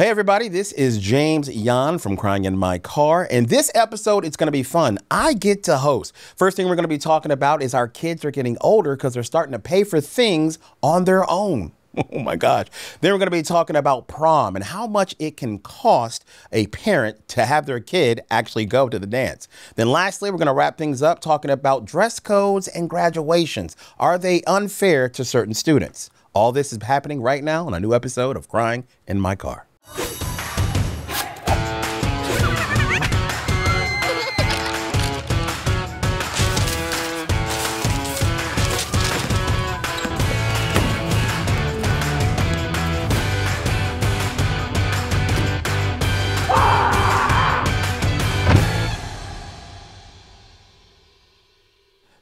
Hey everybody, this is James Yan from Crying in My Car, and this episode it's going to be fun. I get to host. First thing we're going to be talking about is our kids are getting older because they're starting to pay for things on their own. Oh my gosh. Then we're going to be talking about prom and how much it can cost a parent to have their kid actually go to the dance. Then, lastly, we're going to wrap things up talking about dress codes and graduations. Are they unfair to certain students? All this is happening right now on a new episode of Crying in My Car you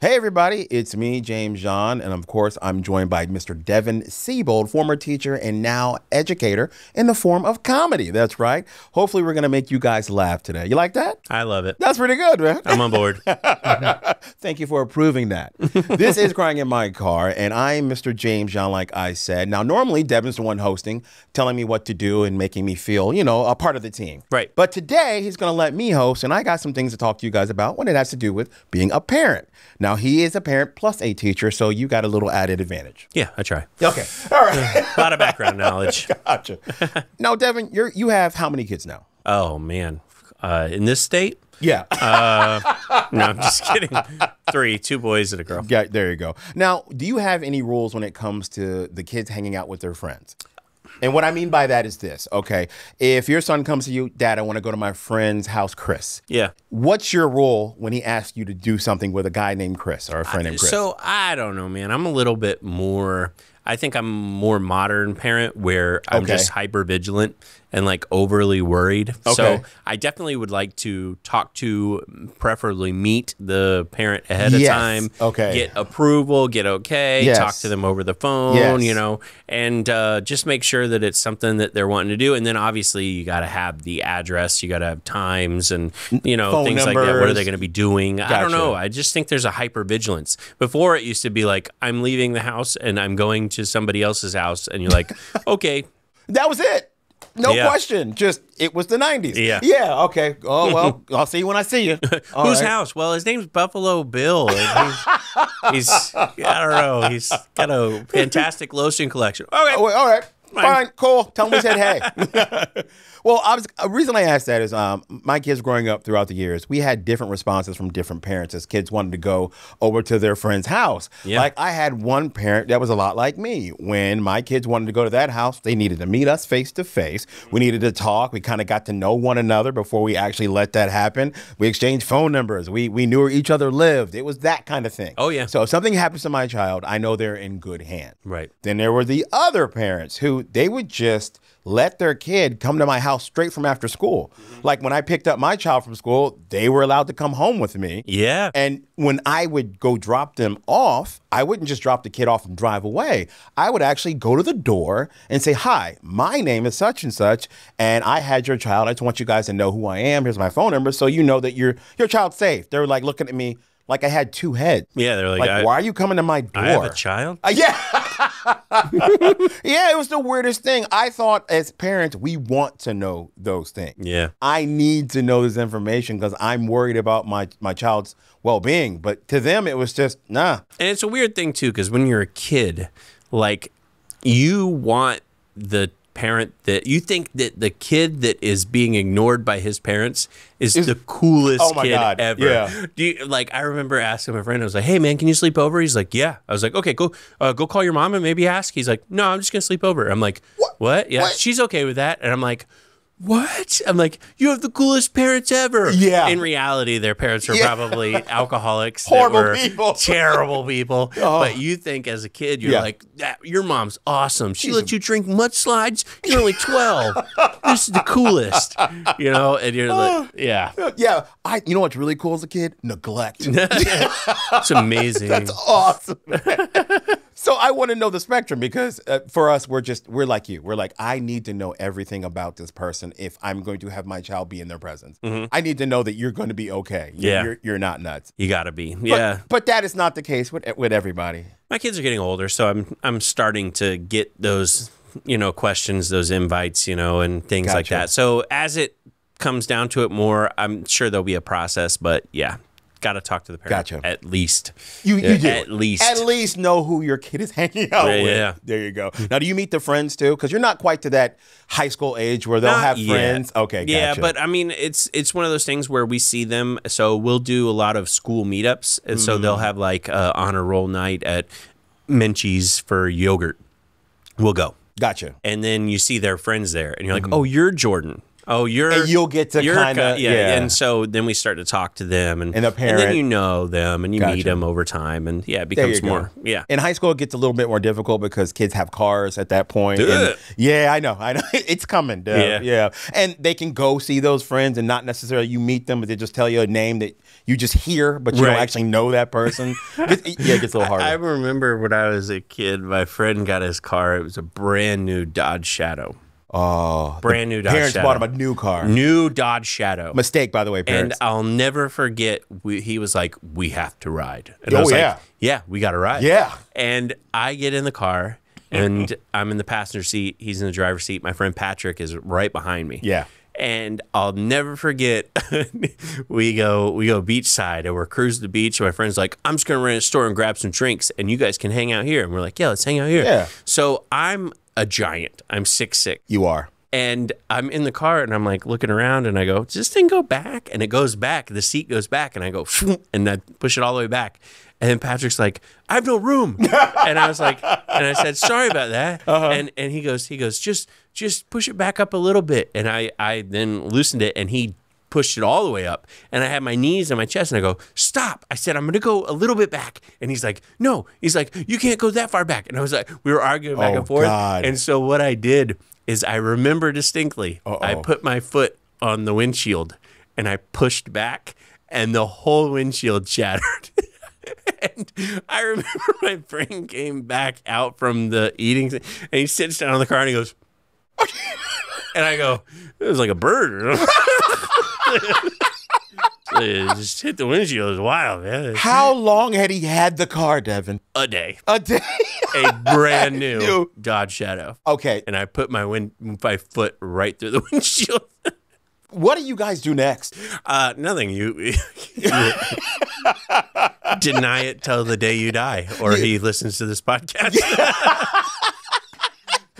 Hey, everybody, it's me, James John, and of course, I'm joined by Mr. Devin Siebold, former teacher and now educator in the form of comedy. That's right. Hopefully, we're going to make you guys laugh today. You like that? I love it. That's pretty good, man. I'm on board. Thank you for approving that. this is Crying in My Car, and I'm Mr. James John, like I said. Now, normally, Devin's the one hosting, telling me what to do and making me feel, you know, a part of the team. Right. But today, he's going to let me host, and I got some things to talk to you guys about when it has to do with being a parent. Now, now he is a parent plus a teacher, so you got a little added advantage. Yeah, I try. Okay, all right. a lot of background knowledge. gotcha. now, Devin, you you have how many kids now? Oh man, uh, in this state. Yeah. uh, no, I'm just kidding. Three, two boys and a girl. Yeah, there you go. Now, do you have any rules when it comes to the kids hanging out with their friends? And what I mean by that is this, okay? If your son comes to you, Dad, I want to go to my friend's house, Chris. Yeah. What's your role when he asks you to do something with a guy named Chris or a friend I, named Chris? So I don't know, man. I'm a little bit more. I think I'm more modern parent where I'm okay. just hyper vigilant and like overly worried. Okay. So I definitely would like to talk to, preferably meet the parent ahead yes. of time. Okay. Get approval, get okay, yes. talk to them over the phone, yes. you know, and uh, just make sure that it's something that they're wanting to do. And then obviously you got to have the address, you got to have times and, you know, phone things numbers. like that. What are they going to be doing? Gotcha. I don't know. I just think there's a hyper vigilance. Before it used to be like, I'm leaving the house and I'm going to to somebody else's house, and you're like, okay, that was it. No yeah. question. Just it was the '90s. Yeah. Yeah. Okay. Oh well. I'll see you when I see you. Whose right. house? Well, his name's Buffalo Bill. He's, he's, I don't know. He's got a fantastic lotion collection. Okay. Oh, all right. Fine. Fine. Cool. Tell him we said hey. Well, I was a reason I asked that is um, my kids growing up throughout the years, we had different responses from different parents as kids wanted to go over to their friend's house. Yeah. Like I had one parent that was a lot like me. When my kids wanted to go to that house, they needed to meet us face to face. We needed to talk. We kind of got to know one another before we actually let that happen. We exchanged phone numbers. We we knew where each other lived. It was that kind of thing. Oh yeah. So if something happens to my child, I know they're in good hands. Right. Then there were the other parents who they would just let their kid come to my house straight from after school. Mm-hmm. Like when I picked up my child from school, they were allowed to come home with me. Yeah. And when I would go drop them off, I wouldn't just drop the kid off and drive away. I would actually go to the door and say, Hi, my name is such and such, and I had your child. I just want you guys to know who I am. Here's my phone number so you know that your your child's safe. They are like looking at me like I had two heads. Yeah, they're like, like why are you coming to my door? I have a child. Uh, yeah, yeah, it was the weirdest thing. I thought as parents we want to know those things. Yeah, I need to know this information because I'm worried about my my child's well being. But to them, it was just nah. And it's a weird thing too because when you're a kid, like you want the parent that you think that the kid that is being ignored by his parents is, is the coolest oh kid God. ever. Yeah. Do you, like I remember asking my friend, I was like, "Hey man, can you sleep over?" He's like, "Yeah." I was like, "Okay, go uh, go call your mom and maybe ask." He's like, "No, I'm just gonna sleep over." I'm like, "What? What? Yeah, what? she's okay with that." And I'm like what? I'm like, you have the coolest parents ever. Yeah. In reality, their parents were yeah. probably alcoholics, horrible people, terrible people. Oh. But you think as a kid, you're yeah. like, that, your mom's awesome. She lets a... you drink mudslides. You're only 12. this is the coolest. You know, and you're like, yeah. Yeah. I, you know what's really cool as a kid? Neglect. it's amazing. That's awesome. So I want to know the spectrum because uh, for us, we're just we're like you. We're like I need to know everything about this person if I'm going to have my child be in their presence. Mm-hmm. I need to know that you're going to be okay. You're, yeah, you're, you're, not nuts. You gotta be. Yeah, but, but that is not the case with with everybody. My kids are getting older, so I'm I'm starting to get those you know questions, those invites, you know, and things gotcha. like that. So as it comes down to it more, I'm sure there'll be a process, but yeah, got to talk to the parent. Gotcha. At least you, you do. At least at least know who your kid is hanging out yeah, with. Yeah. There you go. now, do you meet the friends too? Because you're not quite to that high school age where they'll not have yet. friends. Okay. Gotcha. Yeah, but I mean, it's it's one of those things where we see them. So we'll do a lot of school meetups, and mm. so mm-hmm. they'll have like a honor roll night at Menchie's for yogurt. We'll go. Gotcha. And then you see their friends there, and you're like, mm. "Oh, you're Jordan." Oh, you're and you'll get to kind of yeah, yeah, And so then we start to talk to them and and the parent, and then you know them and you gotcha. meet them over time, and yeah, it becomes more go. yeah. In high school, it gets a little bit more difficult because kids have cars at that point. yeah, I know, I know, it's coming. Duh. Yeah, yeah, and they can go see those friends and not necessarily you meet them, but they just tell you a name that you just hear, but you right. don't actually know that person. it, yeah, it gets a little harder. I, I remember when I was a kid, my friend got his car. It was a brand new Dodge Shadow. Oh, brand new Dodge parents Shadow. bought him a new car. New Dodge Shadow. Mistake, by the way, parents. And I'll never forget. We, he was like, "We have to ride." And oh I was yeah, like, yeah, we got to ride. Yeah. And I get in the car, and I'm in the passenger seat. He's in the driver's seat. My friend Patrick is right behind me. Yeah. And I'll never forget. we go we go beachside and we're cruising the beach. And my friend's like, "I'm just gonna run a store and grab some drinks, and you guys can hang out here." And we're like, "Yeah, let's hang out here." Yeah. So I'm a giant. I'm six six. You are. And I'm in the car and I'm like looking around and I go, does this thing go back? And it goes back. The seat goes back and I go, and I push it all the way back. And then Patrick's like, I have no room. and I was like, and I said, sorry about that. Uh-huh. And and he goes, he goes, just just push it back up a little bit. And I I then loosened it and he pushed it all the way up and I had my knees on my chest and I go, stop. I said, I'm going to go a little bit back. And he's like, no. He's like, you can't go that far back. And I was like, we were arguing back oh, and forth. God. And so what I did is I remember distinctly, Uh-oh. I put my foot on the windshield and I pushed back and the whole windshield shattered. and I remember my brain came back out from the eating and he sits down on the car and he goes, and I go, it was like a bird. just hit the windshield. It's wild, man. How long had he had the car, Devin? A day. A day. a brand new, new Dodge Shadow. Okay. And I put my wind my foot right through the windshield. what do you guys do next? Uh, nothing. you deny it till the day you die, or he listens to this podcast.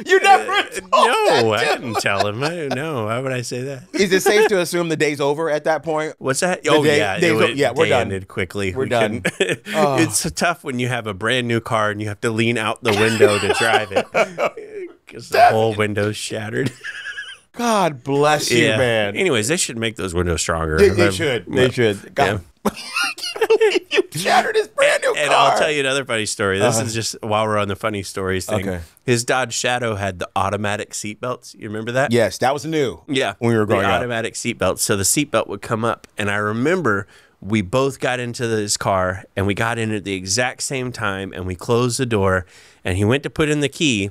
You uh, never uh, No, I didn't tell him. I, no, why would I say that? Is it safe to assume the day's over at that point? What's that? The oh day, yeah, it, it, yeah, we're done. quickly. We're we done. oh. It's tough when you have a brand new car and you have to lean out the window to drive it because the whole window's shattered. God bless you, yeah. man. Anyways, they should make those windows stronger. They, they should. They should. God, yeah. you shattered his brand new and car. I'll tell you another funny story. This uh-huh. is just while we're on the funny stories thing. Okay. His Dodge Shadow had the automatic seatbelts. You remember that? Yes, that was new. Yeah, when we were growing the up. Automatic seatbelts. So the seatbelt would come up, and I remember we both got into this car, and we got in at the exact same time, and we closed the door, and he went to put in the key,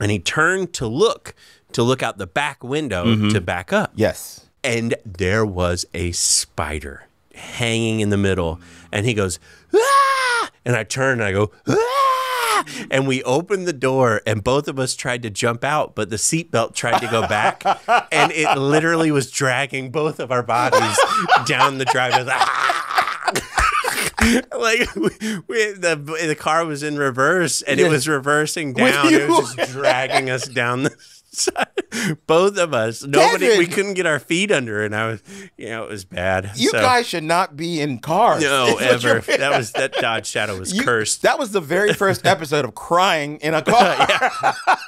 and he turned to look to look out the back window mm-hmm. to back up. Yes. And there was a spider hanging in the middle. And he goes, ah! And I turn and I go, ah! And we opened the door, and both of us tried to jump out, but the seatbelt tried to go back, and it literally was dragging both of our bodies down the drive. like we, we, the the car was in reverse and yeah. it was reversing down. It was just dragging us down the side. both of us. Nobody, Kevin. we couldn't get our feet under, and I was, you know, it was bad. You so. guys should not be in cars. No, ever. That was that Dodge Shadow was you, cursed. That was the very first episode of crying in a car.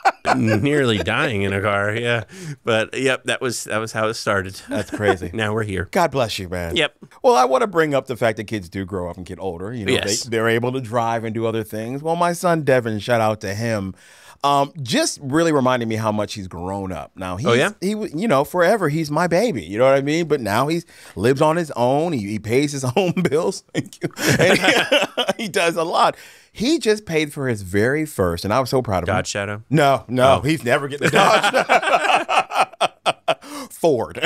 Nearly dying in a car. Yeah, but yep, that was that was how it started. That's crazy. now we're here. God bless you, man. Yep. Well, I want to bring up the fact that kids do grow up and get older. You know, yes. they, they're able to drive and do other things. Well, my son Devin, shout out to him. Um, just really reminding me how much he's grown up. Now he, oh, yeah? he, you know, forever he's my baby. You know what I mean? But now he lives on his own. He, he pays his own bills. Thank you. he, he, does a lot. He just paid for his very first, and I was so proud of Dodge him. Dodge Shadow. No, no, oh. he's never getting a Dodge. Ford.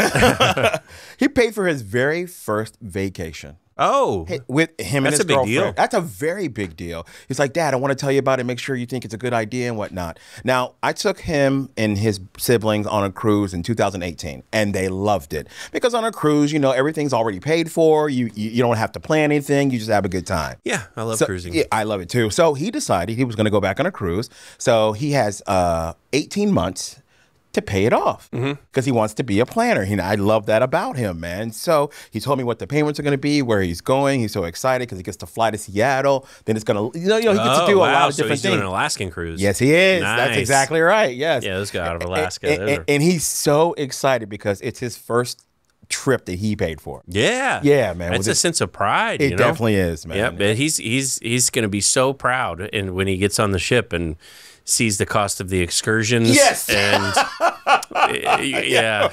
he paid for his very first vacation. Oh, with him that's and his a big Deal. That's a very big deal. He's like, Dad, I want to tell you about it. Make sure you think it's a good idea and whatnot. Now, I took him and his siblings on a cruise in 2018, and they loved it because on a cruise, you know, everything's already paid for. You you, you don't have to plan anything. You just have a good time. Yeah, I love so, cruising. Yeah, I love it too. So he decided he was going to go back on a cruise. So he has uh, 18 months to pay it off because mm-hmm. he wants to be a planner. He, I love that about him, man. So he told me what the payments are going to be, where he's going. He's so excited because he gets to fly to Seattle. Then it's going to, you know, you know, he gets oh, to do wow. a lot of so different he's things. Doing an Alaskan cruise. Yes, he is. Nice. That's exactly right. Yes. Yeah, this guy out of Alaska. And, and, and he's so excited because it's his first trip that he paid for. Yeah, yeah, man. It's a sense of pride. It you know? definitely is, man. Yeah, but he's he's he's going to be so proud, and when he gets on the ship and sees the cost of the excursions. Yes. And eh, yeah. yeah.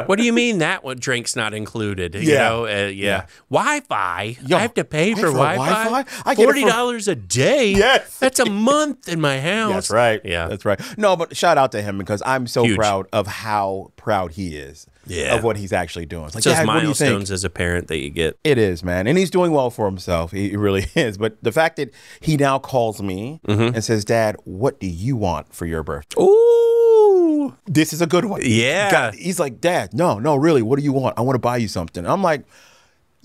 And what do you mean that one drink's not included? Yeah. You know, uh, yeah. yeah. Wi-Fi. I have to pay for, Wi-Fi. Forty dollars for... a day. Yes. That's a month in my house. That's right. Yeah. That's right. No, but shout out to him because I'm so Huge. proud of how proud he is yeah. of what he's actually doing. It's like, just yeah, milestones as a parent that you get. It is, man. And he's doing well for himself. He really is. But the fact that he now calls me mm-hmm. and says, Dad, what do you want for your birthday? Ooh. This is a good one. Yeah. God, he's like, Dad, no, no, really, what do you want? I want to buy you something. I'm like,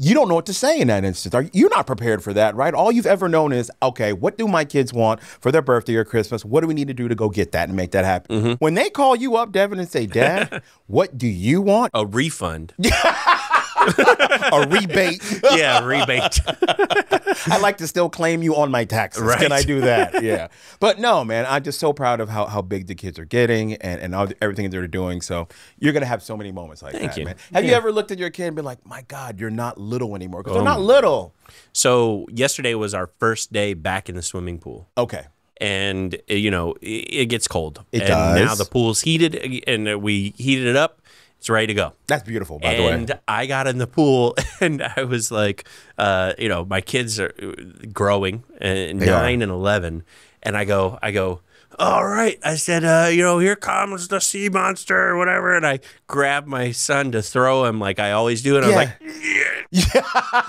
you don't know what to say in that instance. Are, you're not prepared for that, right? All you've ever known is, okay, what do my kids want for their birthday or Christmas? What do we need to do to go get that and make that happen? Mm-hmm. When they call you up, Devin, and say, Dad, what do you want? A refund. a rebate. Yeah, rebate. i like to still claim you on my taxes. Right. Can I do that? Yeah. But no, man, I'm just so proud of how, how big the kids are getting and, and all, everything they're doing. So you're going to have so many moments like Thank that, you. man. Have yeah. you ever looked at your kid and been like, my God, you're not little anymore? Because oh. they're not oh. little. So yesterday was our first day back in the swimming pool. Okay and you know it, gets cold. It and does. Now the pool's heated, and we heated it up. It's ready to go. That's beautiful, by and the way. And I got in the pool and I was like, uh, you know, my kids are growing, uh, nine are. and eleven, and I go, I go, all right. I said, uh, you know, here comes the sea monster or whatever. And I grabbed my son to throw him like I always do. And yeah. I am like, yeah. yes.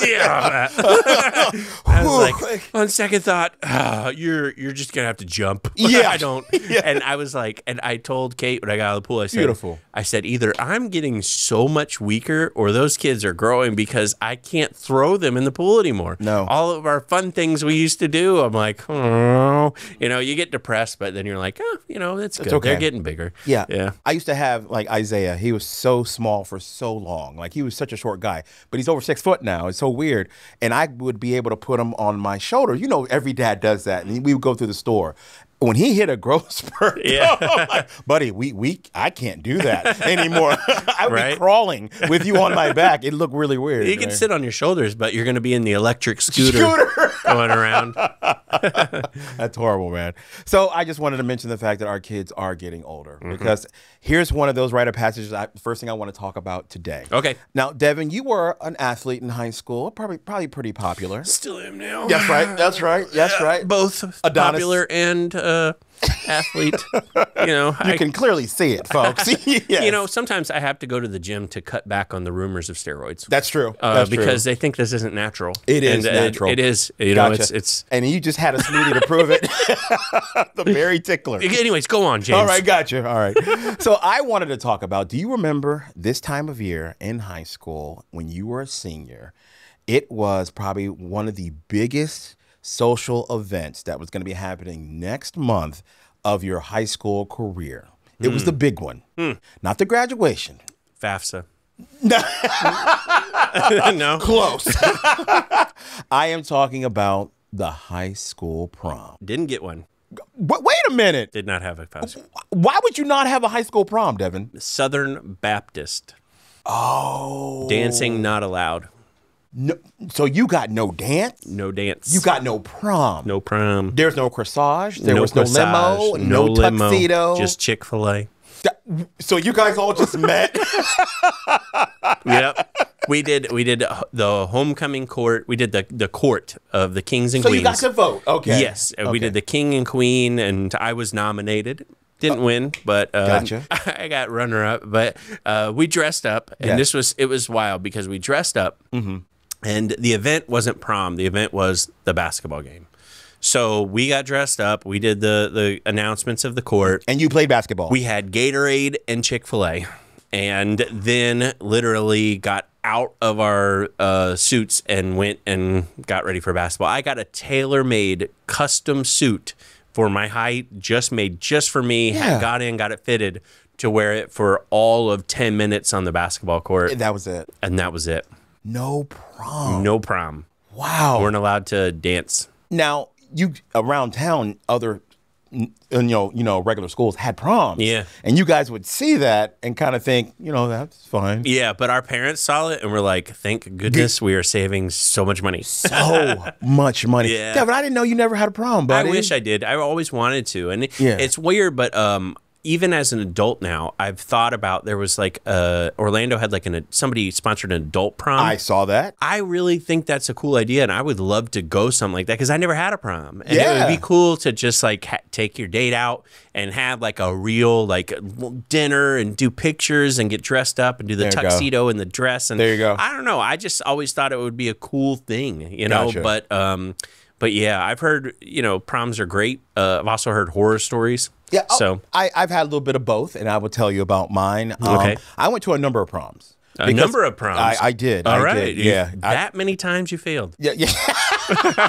Yeah. I was like, on second thought, uh, you're you're just gonna have to jump. Yeah. I don't. Yeah. And I was like, and I told Kate when I got out of the pool, I said, beautiful. I said, either I'm getting so much weaker, or those kids are growing because I can't throw them in the pool anymore. No. All of our fun things we used to do, I'm like, oh, you know, you get depressed, but then you're like, oh, you know, that's good. Okay. They're getting bigger. Yeah. Yeah. I used to have like Isaiah. He was so small for so long. Like he was such a short guy, but he's over six foot now. It's so weird. And I would be able to put him on my shoulder. You know, every dad does that. And we would go through the store when he hit a growth spurt, yeah. buddy, we we I can't do that anymore. I would right? be crawling with you on my back. It looked really weird. You right? can sit on your shoulders, but you're going to be in the electric scooter, scooter. going around. That's horrible, man. So I just wanted to mention the fact that our kids are getting older mm -hmm. because here's one of those rite of passages. I, first thing I want to talk about today. Okay. Now, Devin, you were an athlete in high school, probably probably pretty popular. Still am now. That's right. That's right. That's right. both Adonis. popular and. Uh, uh, athlete. you know, you I, can clearly see it, folks. yes. You know, sometimes I have to go to the gym to cut back on the rumors of steroids. That's true. Uh, That's because true. they think this isn't natural. It is and, uh, natural. It, it is. You gotcha. know, it's it's. And you just had a smoothie to prove it. the very tickler. Anyways, go on, James. All right, gotcha. All right. so I wanted to talk about. Do you remember this time of year in high school when you were a senior? It was probably one of the biggest social events that was going to be happening next month of your high school career. It was the hmm. big one, mm. not the graduation. FAFSA. No. no. Close. I am talking about the high school prom. Didn't get one. But wait a minute. Did not have a FAFSA. Why would you not have a high school prom, Devin? Southern Baptist. Oh. Dancing not allowed. No, so you got no dance? No dance. You got no prom? No prom. There's no corsage. There no was corsage, no limo. No, no limo, tuxedo. Just Chick Fil A. So you guys all just met. yep. We did. We did uh, the homecoming court. We did the the court of the kings and so queens. So you got to vote. Okay. Yes, okay. we did the king and queen, and I was nominated. Didn't win, but um, gotcha. I got runner up. But uh, we dressed up, and yes. this was it was wild because we dressed up. Mm -hmm and the event wasn't prom. The event was the basketball game. So we got dressed up. We did the the announcements of the court. And you played basketball. We had Gatorade and Chick Fil A, and then literally got out of our uh, suits and went and got ready for basketball. I got a tailor made custom suit for my height, just made just for me. Yeah. Got in, got it fitted to wear it for all of ten minutes on the basketball court. That was it. And that was it. No prom. No prom. Wow. Weren't allowed to dance. Now you around town, other you know, you know, regular schools had proms. Yeah. And you guys would see that and kind of think, you know, that's fine. Yeah, but our parents saw it and were like, thank goodness we are saving so much money. so much money. Yeah. but I didn't know you never had a prom, buddy. I wish I did. I always wanted to. And yeah. it's weird, but um even as an adult now, I've thought about there was like uh, Orlando had like an somebody sponsored an adult prom. I saw that. I really think that's a cool idea, and I would love to go something like that because I never had a prom, and yeah. it would be cool to just like take your date out and have like a real like dinner and do pictures and get dressed up and do the tuxedo and the dress and there you go. I don't know. I just always thought it would be a cool thing, you know. Gotcha. But um, but yeah, I've heard you know proms are great. Uh, I've also heard horror stories. Yeah. Oh, so I, have had a little bit of both, and I will tell you about mine. Um, okay. I went to a number of proms. A number of proms. I, I did. All I right. Did. Yeah. That I, many times you failed. Yeah. Yeah.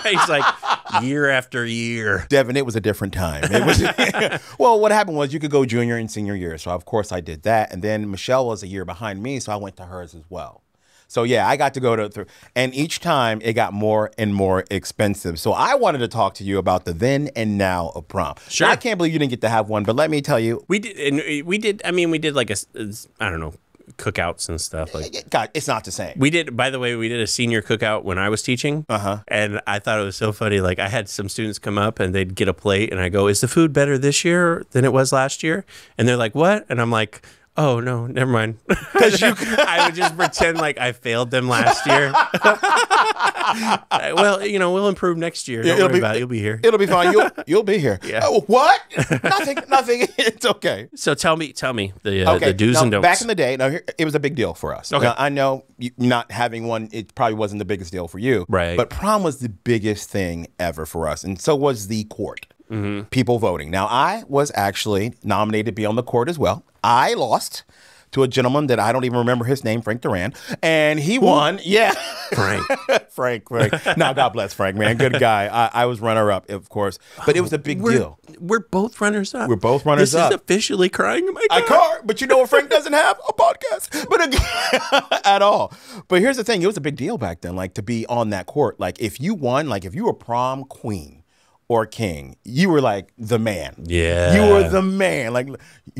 He's like year after year. Devin, it was a different time. It was well, what happened was you could go junior and senior year, so of course I did that, and then Michelle was a year behind me, so I went to hers as well. So yeah, I got to go to through, and each time it got more and more expensive. So I wanted to talk to you about the then and now of prom. Sure, I can't believe you didn't get to have one, but let me tell you, we did, and eh, we did. I mean, we did like a, I don't know, cookouts and stuff. Like, eh, eh, God, it's not the same. We did, by the way, we did a senior cookout when I was teaching. Uh-huh. And I thought it was so funny. Like, I had some students come up and they'd get a plate, and I go, "Is the food better this year than it was last year?" And they're like, "What?" And I'm like, oh no, never mind. Because you, I would just pretend like I failed them last year. well, you know, we'll improve next year. Don't it'll be, it. You'll be here. It'll be fine. You'll you'll be here. Yeah. Oh, what? nothing. Nothing. It's okay. So tell me, tell me the uh, okay. the do's now, and don'ts. Back in the day, now here, it was a big deal for us. Okay. Now, I know you, not having one, it probably wasn't the biggest deal for you, right? But prom was the biggest thing ever for us, and so was the court mm-hmm. people voting. Now, I was actually nominated to be on the court as well. I lost to a gentleman that I don't even remember his name, Frank Duran, and he Ooh. won. Yeah, Frank, Frank, Frank. now, God bless Frank, man, good guy. I, I was runner up, of course, but it was a big we're, deal. We're both runners up. We're both runners this up. This is officially crying in my car. I car, but you know what? Frank doesn't have a podcast, but at all. But here's the thing: it was a big deal back then, like to be on that court. Like if you won, like if you were prom queen or King. You were like the man. Yeah. You were the man. Like, you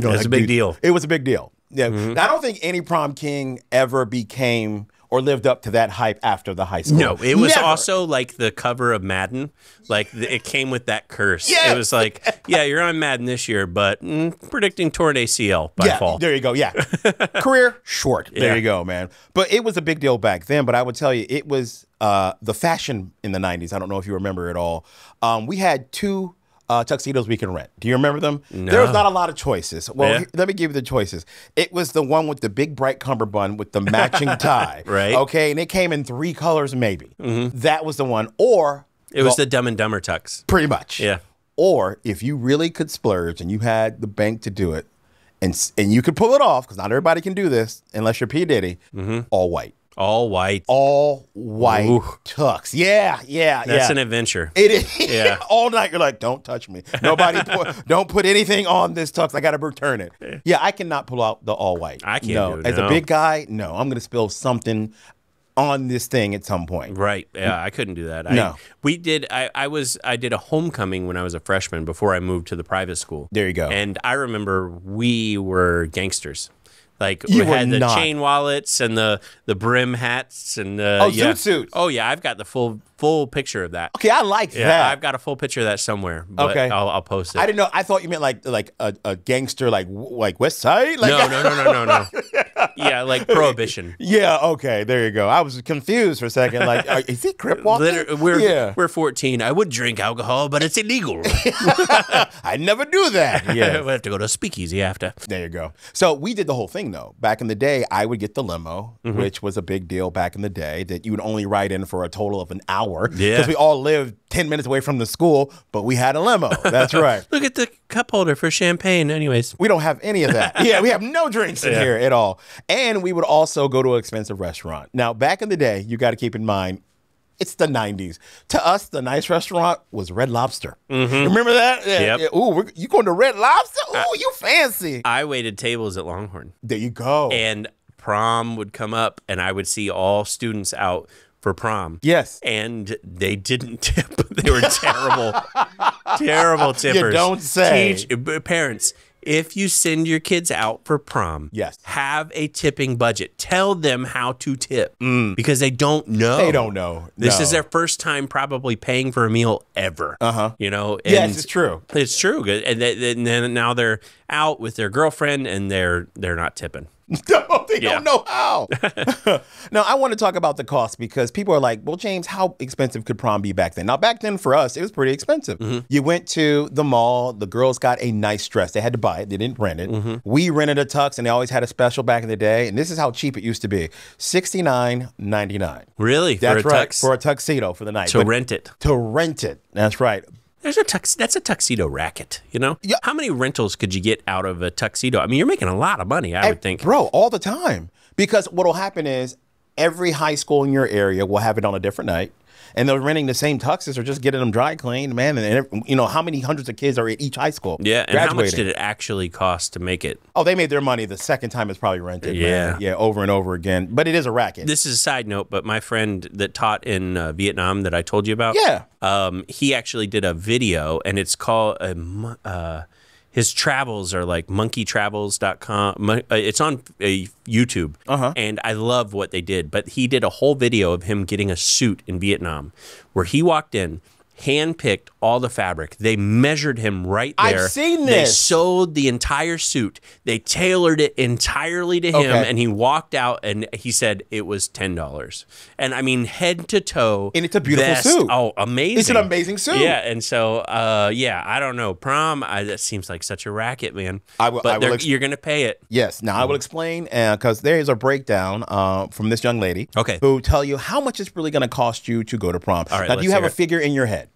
know, it's like, a big dude, deal. It was a big deal. Yeah. Mm -hmm. I don't think any prom king ever became or lived up to that hype after the high school. No, it was Never. also like the cover of Madden. Like it came with that curse. Yeah, It was like, yeah, you're on Madden this year, but mm, predicting torn ACL by yeah, fall. There you go. Yeah. Career short. There yeah. you go, man. But it was a big deal back then. But I would tell you, it was uh, the fashion in the 90s. I don't know if you remember it all. Um, we had two uh, tuxedos we can rent. Do you remember them? No. There was not a lot of choices. Well, yeah. let me give you the choices. It was the one with the big bright cummerbund with the matching tie. right. Okay, and it came in three colors maybe. Mm -hmm. That was the one. Or it was well, the Dumb and Dumber tux. Pretty much. Yeah. Or if you really could splurge and you had the bank to do it, and and you could pull it off because not everybody can do this unless you're P Diddy. Mm -hmm. All white. All white. All white Ooh. tux. Yeah, yeah, That's yeah. an adventure. It is. Yeah. All night you're like, don't touch me. Nobody, don't put anything on this tux. I got to return it. Yeah, I cannot pull out the all white. I can't. No, it, as no. a big guy, no. I'm gonna spill something on this thing at some point. Right. Yeah, I couldn't do that. I, no. we did. I, I was. I did a homecoming when I was a freshman before I moved to the private school. There you go. And I remember we were gangsters. Like you we had the not. chain wallets and the the brim hats and the oh yeah. zoot suit. Oh yeah, I've got the full full picture of that. Okay, I like yeah, that. I've got a full picture of that somewhere. okay, I'll, I'll, post it. I didn't know. I thought you meant like like a, a gangster like like West Side. Like, no, no, no, no, no, no. yeah, like prohibition. Yeah. Okay. There you go. I was confused for a second. Like, are, uh, is he crip walking? We're yeah. we're fourteen. I would drink alcohol, but it's illegal. I never do that. Yeah, we have to go to speakeasy after. There you go. So we did the whole thing thing though. Back in the day, I would get the limo, mm-hmm. which was a big deal back in the day that you would only ride in for a total of an hour. Yeah. Because we all lived 10 minutes away from the school, but we had a limo. That's right. Look at the cup holder for champagne, anyways. We don't have any of that. yeah, we have no drinks in yeah. here at all. And we would also go to an expensive restaurant. Now, back in the day, you got to keep in mind, it's the 90s. To us, the nice restaurant was Red Lobster. Mm-hmm. Remember that? Yeah. Yep. yeah. Ooh, you going to Red Lobster? Ooh, I, you fancy. I waited tables at Longhorn. There you go. And prom would come up, and I would see all students out for prom. Yes. And they didn't tip. They were terrible, terrible tippers. You don't say. Teach, parents, if you send your kids out for prom, yes, have a tipping budget. Tell them how to tip mm. because they don't know. They don't know. This no. is their first time probably paying for a meal ever. Uh huh. You know. And yes, it's true. It's true. And, and then now they're out with their girlfriend and they're they're not tipping. no, they yeah. don't know how. now, I want to talk about the cost because people are like, well, James, how expensive could prom be back then? Now, back then for us, it was pretty expensive. Mm-hmm. You went to the mall, the girls got a nice dress. They had to buy it, they didn't rent it. Mm-hmm. We rented a tux and they always had a special back in the day. And this is how cheap it used to be $69.99. Really? That's for right. Tux? For a tuxedo for the night. To but rent it. To rent it. That's right there's a tux, that's a tuxedo racket, you know? Yeah. How many rentals could you get out of a tuxedo? I mean, you're making a lot of money, I and, would think. Bro, all the time. Because what'll happen is every high school in your area will have it on a different night and they're renting the same tuxes or just getting them dry cleaned, man. And, and you know how many hundreds of kids are at each high school? Yeah, and how much did it actually cost to make it? Oh, they made their money the second time it's probably rented. Yeah, man. yeah, over and over again. But it is a racket. This is a side note, but my friend that taught in uh, Vietnam that I told you about, yeah, um, he actually did a video, and it's called. a. Um, uh, his travels are like monkeytravels.com. Uh, it's on YouTube. Uh-huh. And I love what they did. But he did a whole video of him getting a suit in Vietnam where he walked in handpicked all the fabric. They measured him right there. I've seen this. They sewed the entire suit. They tailored it entirely to him, okay. and he walked out and he said it was ten dollars. And I mean, head to toe, and it's a beautiful vest. suit. Oh, amazing! It's an amazing suit. Yeah, and so uh, yeah, I don't know prom. I, that seems like such a racket, man. I will, but you're gonna pay it. Yes. Now I will explain because uh, there is a breakdown uh, from this young lady. Okay. Who tell you how much it's really gonna cost you to go to prom. All right. Now, do you have a figure in your head?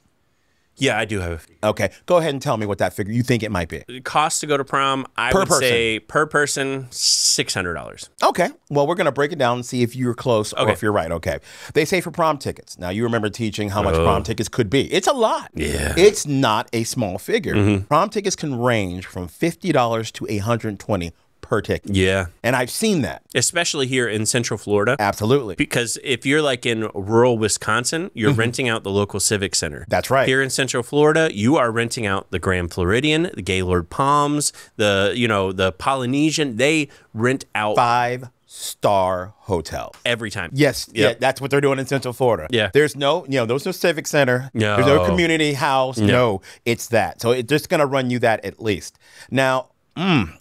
Yeah, I do have. Okay, go ahead and tell me what that figure you think it might be. The cost to go to prom, I per would person. say per person six hundred dollars. Okay, well we're gonna break it down and see if you're close okay. or if you're right. Okay, they say for prom tickets. Now you remember teaching how much oh. prom tickets could be. It's a lot. Yeah, it's not a small figure. Mm -hmm. Prom tickets can range from fifty dollars to hundred twenty per ticket. Yeah. And I've seen that. Especially here in Central Florida. Absolutely. Because if you're like in rural Wisconsin, you're mm-hmm. renting out the local civic center. That's right. Here in Central Florida, you are renting out the Grand Floridian, the Gaylord Palms, the, you know, the Polynesian. They rent out five star hotel every time. Yes, yep. yeah, that's what they're doing in Central Florida. Yeah, there's no, you know, there's no civic center. No, there's no community house. No, no it's that. So it's just gonna run you that at least. Now, mm,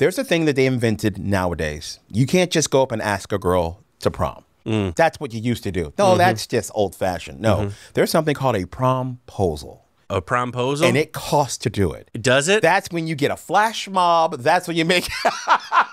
there's a thing that they invented nowadays. You can't just go up and ask a girl to prom. Mm. That's what you used to do. No, mm -hmm. that's just old fashioned. No, mm -hmm. there's something called a promposal. A promposal? And it costs to do it. Does it? That's when you get a flash mob. That's when you make.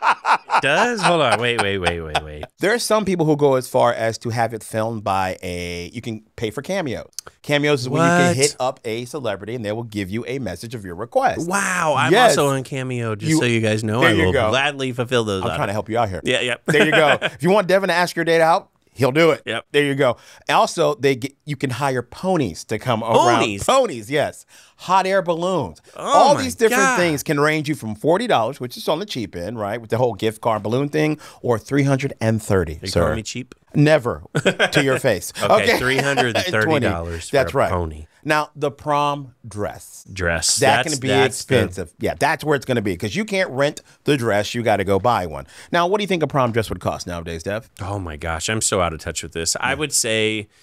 does? Hold on. Wait, wait, wait, wait, wait. There are some people who go as far as to have it filmed by a. You can pay for cameos. Cameos is when you can hit up a celebrity and they will give you a message of your request. Wow. I'm yes. also on Cameo, just you, so you guys know. There I will go. gladly fulfill those. I'm trying to help you out here. Yeah, yeah. There you go. if you want Devin to ask your date out, He'll do it. Yep. There you go. Also, they get, you can hire ponies to come ponies. around. Ponies. Ponies, yes hot air balloons. Oh All these different God. things can range you from $40, which is on the cheap end, right, with the whole gift card balloon thing, or 330 call me cheap? Never to your face. okay, okay. $330 That's right. pony. Now, the prom dress. Dress. That that's, can be expensive. The... Yeah, that's where it's going to be because you can't rent the dress. You got to go buy one. Now, what do you think a prom dress would cost nowadays, Dev? Oh, my gosh. I'm so out of touch with this. Yeah. I would say –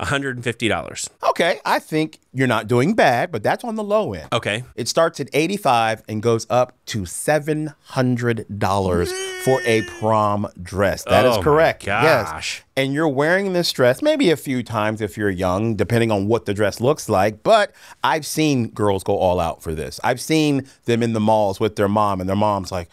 $150. Okay, I think you're not doing bad, but that's on the low end. Okay. It starts at 85 and goes up to $700 for a prom dress. That oh is correct. Yes. And you're wearing this dress maybe a few times if you're young, depending on what the dress looks like, but I've seen girls go all out for this. I've seen them in the malls with their mom and their mom's like,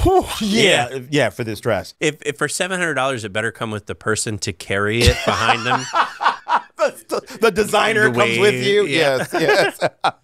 Whew, yeah, yeah, yeah, for this dress. If, if for seven hundred dollars, it better come with the person to carry it behind them. the, the, designer the comes with you. Yeah. Yes, yes.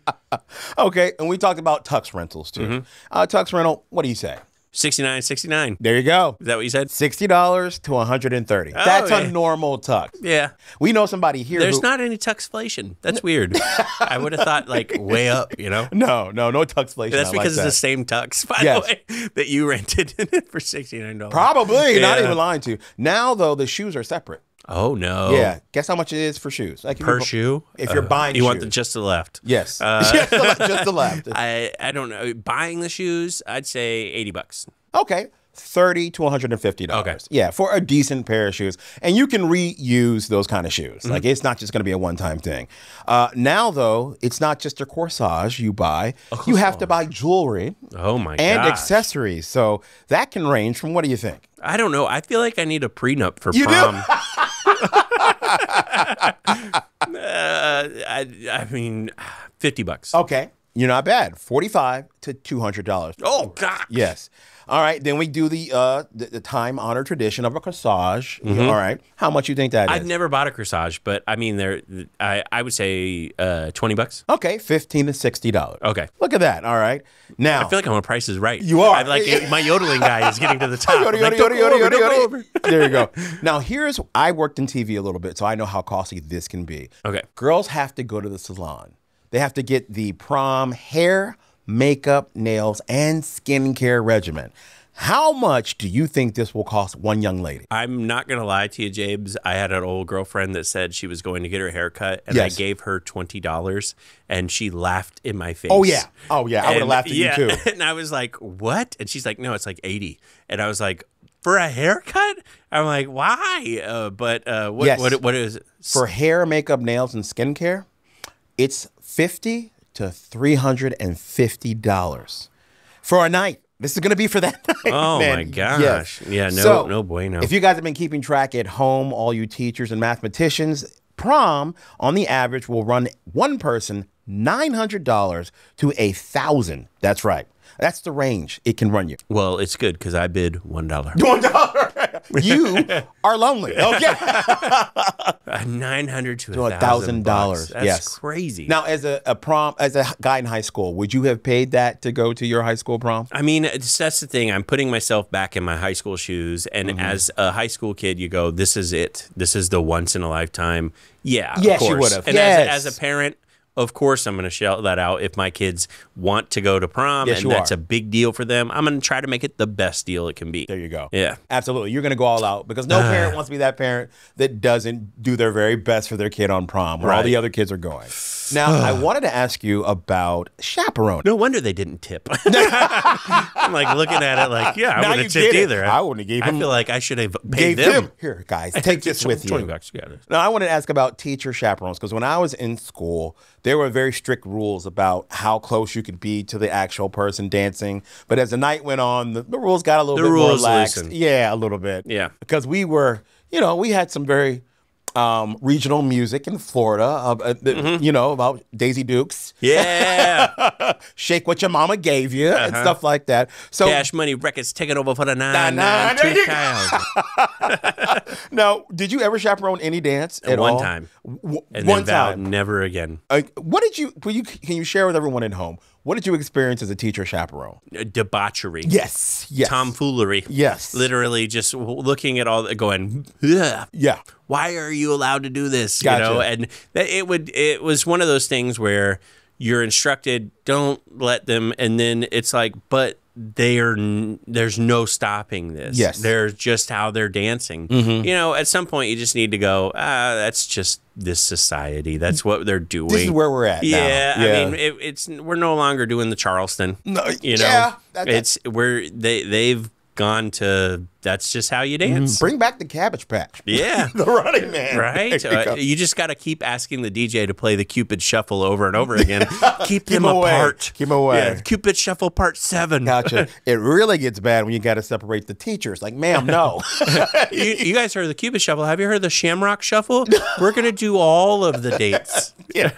okay, and we talked about tux rentals too. Mm -hmm. uh, tux rental. What do you say? 69 69 There you go. Is that what you said? $60 to 130 oh, That's yeah. a normal tux. Yeah. We know somebody here. There's who... not any tuxflation. That's weird. I would have thought like way up, you know? No, no, no tuxflation. That's because like it's that. the same tux, by yes. the way, that you rented for $69. Probably. Yeah. Not even lying to you. Now, though, the shoes are separate. Oh no! Yeah, guess how much it is for shoes? Like per shoe. If you're uh, buying, you shoes. want the, just the left. Yes, uh, just, the, just the left. I I don't know. Buying the shoes, I'd say eighty bucks. Okay, 30 to 150 dollars okay. yeah for a decent pair of shoes and you can reuse those kind of shoes mm-hmm. like it's not just going to be a one-time thing uh, now though it's not just a corsage you buy you have to buy jewelry oh my and gosh. accessories so that can range from what do you think i don't know i feel like i need a prenup for you prom Uh, I, I mean, 50 bucks. Okay. You're not bad. 45 to $200. Oh, God. Yes. All right, then we do the uh, the, the time honored tradition of a corsage. Mm-hmm. All right, how much you think that I've is? never bought a corsage, but I mean, there I I would say uh, twenty bucks. Okay, fifteen to sixty dollars. Okay, look at that. All right, now I feel like I'm on Price is Right. You are. I like my yodeling guy is getting to the top. Yodel, like, yodel, yodel, over, There you go. Now here's I worked in TV a little bit, so I know how costly this can be. Okay, girls have to go to the salon. They have to get the prom hair makeup, nails, and skincare regimen. How much do you think this will cost one young lady? I'm not going to lie to you, James. I had an old girlfriend that said she was going to get her hair cut, and yes. I gave her $20, and she laughed in my face. Oh, yeah. Oh, yeah. And I would have laughed at yeah. you, too. and I was like, what? And she's like, no, it's like 80 And I was like, for a haircut? I'm like, why? Uh, but uh, what, yes. what, what is it? For hair, makeup, nails, and skincare, it's 50 to $350 for a night. This is going to be for that night. Oh man. my gosh. Yes. Yeah, no, so, no bueno. If you guys have been keeping track at home, all you teachers and mathematicians, prom on the average will run one person $900 to a 1000 That's right. That's the range it can run you. Well, it's good because I bid $1. $1. you are lonely. Okay. 900 to, to $1,000. dollars That's yes. crazy. Now, as a, a, prom, as a guy in high school, would you have paid that to go to your high school prom? I mean, that's the thing. I'm putting myself back in my high school shoes. And mm -hmm. as a high school kid, you go, this is it. This is the once in a lifetime. Yeah. Yes, you would have. And yes. as, as a parent, of course, I'm going to shout that out if my kids want to go to prom yes, and that's are. a big deal for them. I'm going to try to make it the best deal it can be. There you go. Yeah. Absolutely. You're going to go all out because no uh, parent wants to be that parent that doesn't do their very best for their kid on prom where right. all the other kids are going. Now, I wanted to ask you about chaperone. No wonder they didn't tip. I'm like looking at it like, yeah, I Now wouldn't have tipped either. I wouldn't have gave I feel like I should have paid Gave them. them. Here, guys, take this with you. 20 bucks. Yeah, it is. Now, I want to ask about teacher chaperones because when I was in school, there were very strict rules about how close you could be to the actual person dancing. But as the night went on, the, the rules got a little The bit more relaxed. loosened. Yeah, a little bit. Yeah. Because we were, you know, we had some very um, regional music in Florida, uh, uh, mm-hmm. you know, about Daisy Dukes. Yeah. Shake What Your Mama Gave You uh-huh. and stuff like that. So Cash Money Records taking over for the nine, nine, nine Now, did you ever chaperone any dance at, one all? time? W- and one time. Vowed never again. Uh, what did you, you, can you share with everyone at home? What did you experience as a teacher chaperone? Debauchery. Yes. Yes. Tomfoolery. Yes. Literally just looking at all going, Ugh. yeah. Why are you allowed to do this? Gotcha. You know, and it would it was one of those things where you're instructed, don't let them, and then it's like, but they are there's no stopping this. Yes, there's just how they're dancing. Mm-hmm. You know, at some point you just need to go. Ah, that's just this society. That's what they're doing. This is where we're at. Yeah, now. I mean, it, it's we're no longer doing the Charleston. No, you know, yeah, that, that. it's they they've gone to that's just how you mm-hmm. dance. Mm. Bring back the Cabbage Patch. Yeah, the Running Man. Right. You, uh, you, just got to keep asking the DJ to play the Cupid Shuffle over and over again. keep, them apart. Keep them away. Yeah, Cupid Shuffle Part Seven. Gotcha. it really gets bad when you got to separate the teachers. Like, ma'am, no. you, you, guys heard the Cupid Shuffle. Have you heard the Shamrock Shuffle? We're gonna do all of the dates. yeah,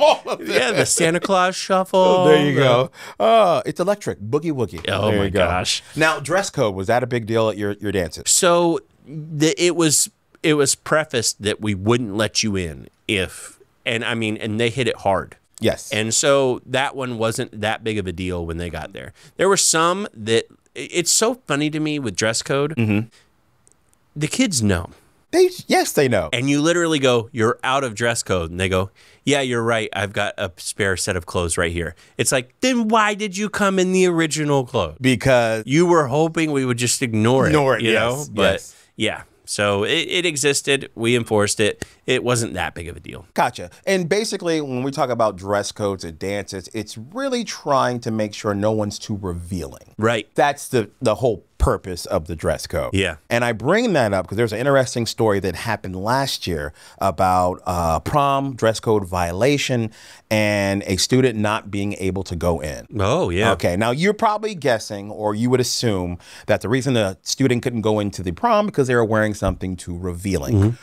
all of them. Yeah, the Santa Claus Shuffle. Oh, there you the... go. Oh, it's electric. Boogie woogie. Oh there my gosh. Now, dress code was that a big deal at your your dances. So the, it was it was prefaced that we wouldn't let you in if and I mean and they hit it hard. Yes. And so that one wasn't that big of a deal when they got there. There were some that it's so funny to me with dress code. Mm-hmm. The kids know. They yes, they know. And you literally go, "You're out of dress code," and they go, "Yeah, you're right. I've got a spare set of clothes right here." It's like, then why did you come in the original clothes? Because you were hoping we would just ignore it. Ignore it, you yes, know. But yes. yeah. So it, it, existed. We enforced it. It wasn't that big of a deal. Gotcha. And basically, when we talk about dress codes and dances, it's really trying to make sure no one's too revealing. Right. That's the, the whole purpose of the dress code. Yeah. And I bring that up because there's an interesting story that happened last year about uh, prom dress code violation and a student not being able to go in. Oh, yeah. Okay. Now, you're probably guessing or you would assume that the reason the student couldn't go into the prom because they were wearing something too revealing. Mm -hmm.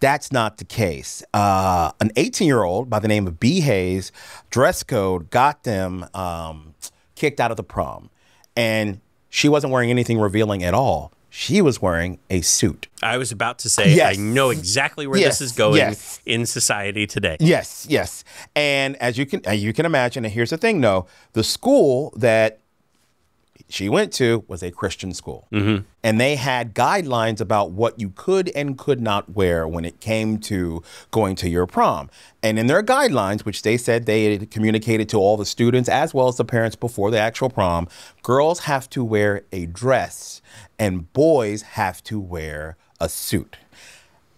That's not the case. Uh, an 18 year old by the name of B. Hayes, dress code got them um, kicked out of the prom. And she wasn't wearing anything revealing at all. She was wearing a suit. I was about to say, yes. I know exactly where yes. this is going yes. in society today. Yes, yes. And as you can uh, you can imagine, and here's the thing though, the school that she went to was a Christian school. Mm-hmm. And they had guidelines about what you could and could not wear when it came to going to your prom. And in their guidelines, which they said they had communicated to all the students as well as the parents before the actual prom, girls have to wear a dress and boys have to wear a suit.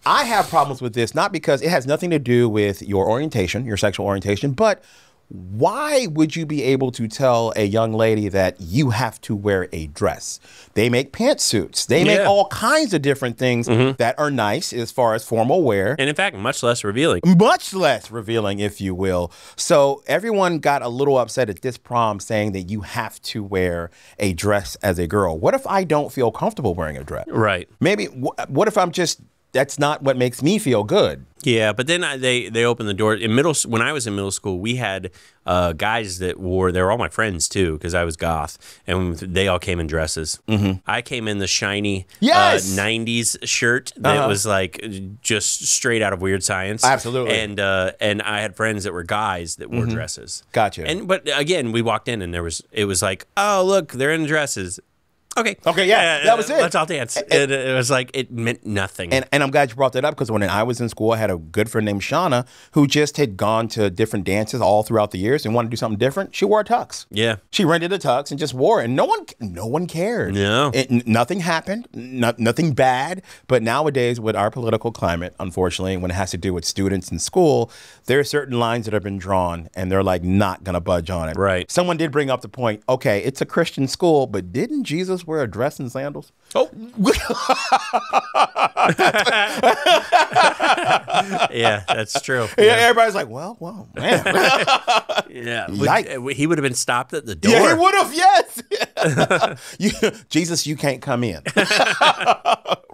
I have problems with this, not because it has nothing to do with your orientation, your sexual orientation, but why would you be able to tell a young lady that you have to wear a dress? They make pantsuits. They yeah. make all kinds of different things mm-hmm. that are nice as far as formal wear. And in fact, much less revealing. Much less revealing, if you will. So everyone got a little upset at this prom saying that you have to wear a dress as a girl. What if I don't feel comfortable wearing a dress? Right. Maybe, what if I'm just that's not what makes me feel good. Yeah, but then I, they they opened the door in middle. When I was in middle school, we had uh, guys that wore. They were all my friends too, because I was goth, and they all came in dresses. Mm -hmm. I came in the shiny uh, yes! Uh, '90s shirt that uh -huh. was like just straight out of Weird Science. Absolutely. And uh, and I had friends that were guys that wore mm -hmm. dresses. Gotcha. And but again, we walked in and there was it was like, oh look, they're in dresses okay, okay, yeah, uh, that was it. Let's all dance. And, it, it, was like it meant nothing. And, and I'm glad you brought that up because when I was in school, I had a good friend named Shauna who just had gone to different dances all throughout the years and wanted to do something different. She wore a tux. Yeah, she rented a tux and just wore it. And no one, no one cared. Yeah, it, nothing happened. Not, nothing bad. But nowadays, with our political climate, unfortunately, when it has to do with students in school, there are certain lines that have been drawn, and they're like not gonna budge on it. Right. Someone did bring up the point. Okay, it's a Christian school, but didn't Jesus just wear a dress and sandals? Oh. yeah, that's true. Yeah, yeah, everybody's like, well, well, man. yeah. Yikes. Uh, he would have been stopped at the door. Yeah, he would have, yes. you, Jesus, you can't come in.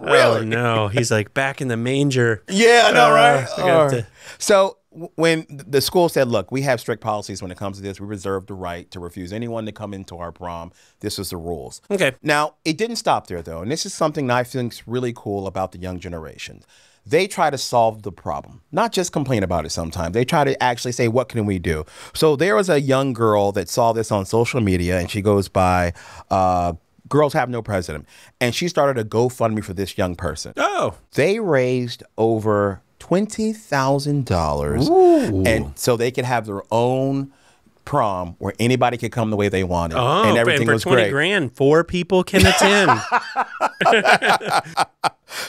really? Oh, no. He's like, back in the manger. Yeah, I know, uh, right? So when the school said, look, we have strict policies when it comes to this. We reserve the right to refuse anyone to come into our prom. This is the rules. Okay. Now, it didn't stop there, though. And this is something that I think is really cool about the young generation. They try to solve the problem, not just complain about it sometimes. They try to actually say, what can we do? So there was a young girl that saw this on social media, and she goes by uh, Girls Have No President. And she started a GoFundMe for this young person. Oh. They raised over $20,000. And so they could have their own prom where anybody could come the way they wanted. Oh, and everything and for was 20 great. grand, four people can attend.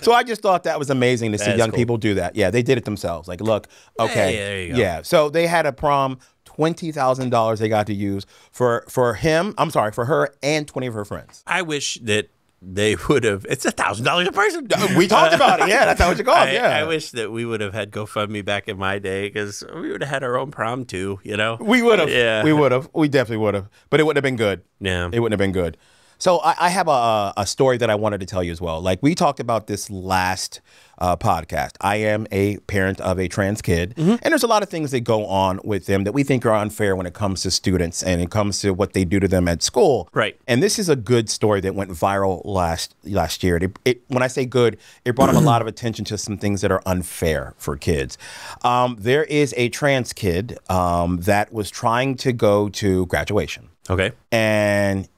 so I just thought that was amazing to that see young cool. people do that. Yeah, they did it themselves. Like, look, okay. Hey, yeah. So they had a prom twenty thousand dollars they got to use for for him. I'm sorry for her and twenty of her friends. I wish that they would have. It's a thousand dollars a person. Uh, we talked uh, about it. Yeah, that's how it called. Yeah, I wish that we would have had GoFundMe back in my day because we would have had our own prom too. You know, we would have. Yeah, we would have. We definitely would have. But it wouldn't have been good. Yeah, it wouldn't have been good. So I, I have a, a, story that I wanted to tell you as well. Like we talked about this last uh, podcast. I am a parent of a trans kid, mm-hmm. and there's a lot of things that go on with them that we think are unfair when it comes to students and it comes to what they do to them at school. Right. And this is a good story that went viral last last year. It, it, when I say good, it brought up a lot of attention to some things that are unfair for kids. Um, there is a trans kid um, that was trying to go to graduation. Okay. And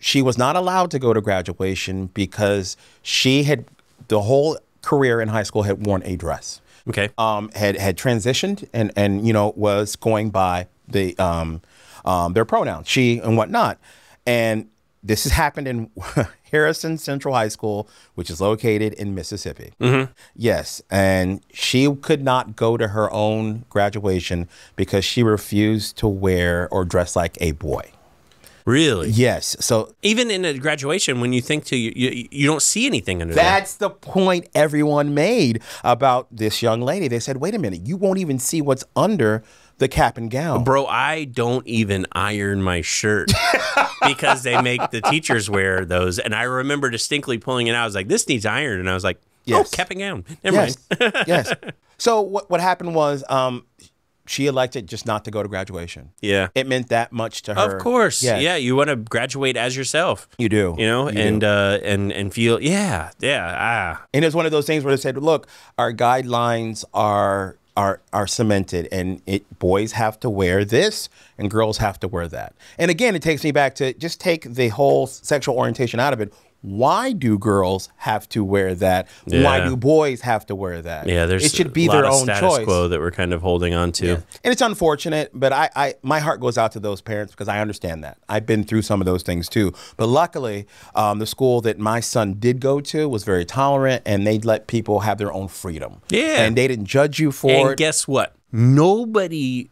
she was not allowed to go to graduation because she had the whole career in high school had worn a dress. Okay. Um, had had transitioned and and you know was going by the um, um, their pronouns she and whatnot, and this has happened in Harrison Central High School, which is located in Mississippi. Mm-hmm. Yes, and she could not go to her own graduation because she refused to wear or dress like a boy. Really? Yes. So even in a graduation, when you think to you, you, you don't see anything under that's there. the point everyone made about this young lady. They said, "Wait a minute, you won't even see what's under." the cap and gown. Bro, I don't even iron my shirt because they make the teachers wear those. And I remember distinctly pulling it out. I was like, this needs iron. And I was like, oh, yes. oh, cap and gown. Never yes. mind. yes. So what, what happened was um, she elected just not to go to graduation. Yeah. It meant that much to her. Of course. Yes. Yeah. You want to graduate as yourself. You do. You know, you and do. uh and and feel yeah, yeah. Ah. And it's one of those things where they said, look, our guidelines are are are cemented and it boys have to wear this and girls have to wear that. And again, it takes me back to just take the whole sexual orientation out of it why do girls have to wear that? Yeah. Why do boys have to wear that? Yeah, there's it should be their own choice. quo that we're kind of holding on to, yeah. and it's unfortunate. But I, I, my heart goes out to those parents because I understand that I've been through some of those things too. But luckily, um, the school that my son did go to was very tolerant, and they let people have their own freedom. Yeah, and they didn't judge you for and it. And guess what? Nobody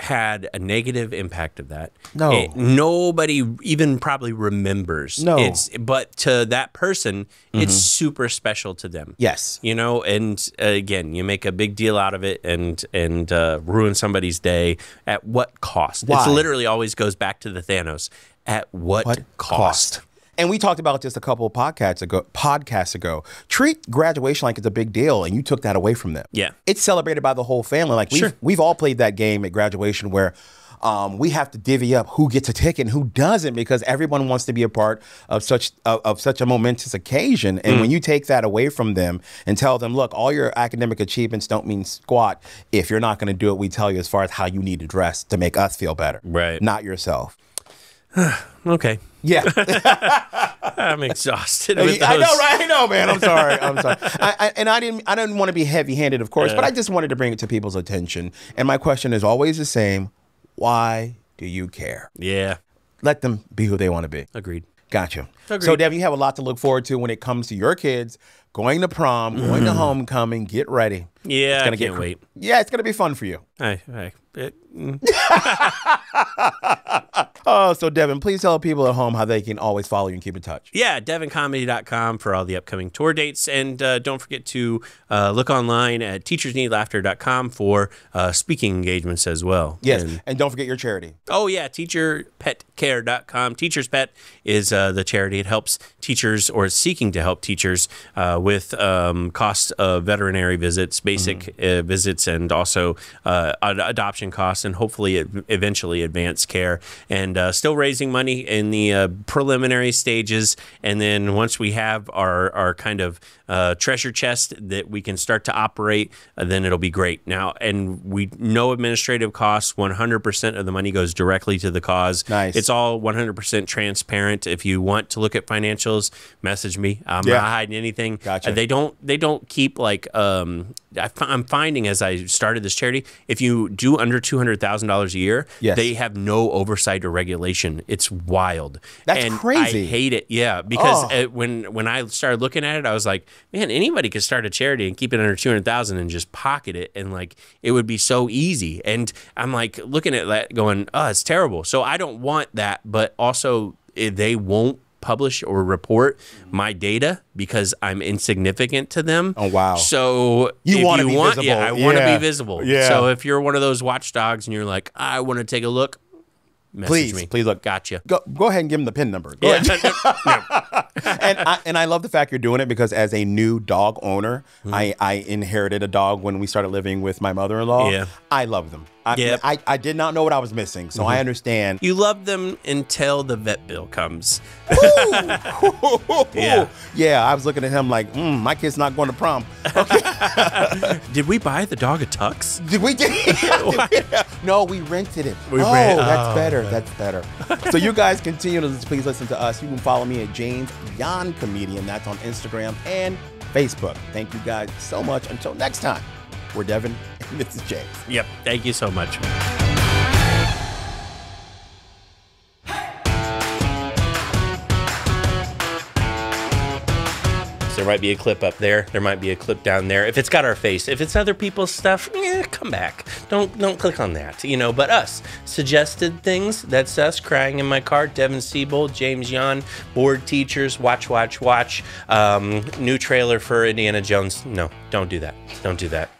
had a negative impact of that. No, it, nobody even probably remembers. No, it's but to that person, mm -hmm. it's mm-hmm. super special to them. Yes, you know, and uh, again, you make a big deal out of it and and uh, ruin somebody's day at what cost? It literally always goes back to the Thanos. At what, what cost? cost? And we talked about this a couple of podcasts ago. Podcasts ago, treat graduation like it's a big deal, and you took that away from them. Yeah, it's celebrated by the whole family. Like we've sure. we've all played that game at graduation where. Um, we have to divvy up who gets a ticket and who doesn't because everyone wants to be a part of such of, of such a momentous occasion. And mm. when you take that away from them and tell them, look, all your academic achievements don't mean squat if you're not going to do what we tell you as far as how you need to dress to make us feel better, right? Not yourself. okay. Yeah, I'm exhausted. I know, right? I know, man. I'm sorry. I'm sorry. I, I, and I didn't. I didn't want to be heavy-handed, of course, yeah. but I just wanted to bring it to people's attention. And my question is always the same: Why do you care? Yeah. Let them be who they want to be. Agreed. Gotcha. Agreed. So, Dev, you have a lot to look forward to when it comes to your kids going to prom, going to mm-hmm. homecoming. Get ready. Yeah, it's gonna get, wait. Yeah, it's gonna be fun for you. Hey, hey. it, mm. Oh, so Devin, please tell people at home how they can always follow you and keep in touch. Yeah, devincomedy.com for all the upcoming tour dates. And uh, don't forget to uh, look online at teachersneedlaughter.com for uh, speaking engagements as well. Yes. And, and don't forget your charity. Oh, yeah, Teacher Pet Care.com. Teacher's Pet is uh, the charity. It helps teachers or is seeking to help teachers uh, with um, costs of veterinary visits, basic mm-hmm. uh, visits, and also uh, ad- adoption costs, and hopefully eventually advanced care. And uh, still raising money in the uh, preliminary stages. And then once we have our, our kind of uh, treasure chest that we can start to operate, uh, then it'll be great. Now, and we no administrative costs. 100% of the money goes directly to the cause. Nice. It's all 100% transparent. If you want to look at financials, message me. I'm yeah. not hiding anything. Gotcha. Uh, they don't they don't keep like um, I am finding as I started this charity, if you do under two hundred thousand dollars a year, yes. they have no oversight or regulation. It's wild. That's and crazy. I hate it. Yeah, because oh. it, when when I started looking at it, I was like, man, anybody could start a charity and keep it under 200,000 and just pocket it. And like, it would be so easy. And I'm like looking at that going, oh, it's terrible. So I don't want that. But also, eh, they won't publish or report mm-hmm. my data because I'm insignificant to them. Oh wow! So you want to be want, visible? Yeah, I want to yeah. be visible. Yeah. So if you're one of those watchdogs and you're like, I want to take a look. Please, me. please look. Gotcha. Go, go ahead and give them the pin number. Go yeah. no, and I, and I love the fact you're doing it because as a new dog owner, mm. I I inherited a dog when we started living with my mother-in-law. Yeah. I love them. I, yep. I, I, did not know what I was missing, so mm-hmm. I understand. You love them until the vet bill comes. yeah. yeah, I was looking at him like, mm, my kid's not going to prom. Okay. did we buy the dog a tux? Did we? get no, we rented it. We oh, rent- that's oh, better. Man. That's better. so you guys continue to please listen to us. You can follow me at James Yon Comedian. That's on Instagram and Facebook. Thank you guys so much. Until next time. We're Devin, and this is James. Yep. Thank you so much. There might be a clip up there. There might be a clip down there. If it's got our face, if it's other people's stuff, eh, come back. Don't don't click on that, you know. But us suggested things. That's us crying in my car. Devin Siebel, James Yon, board teachers. Watch, watch, watch. Um, new trailer for Indiana Jones. No, don't do that. Don't do that.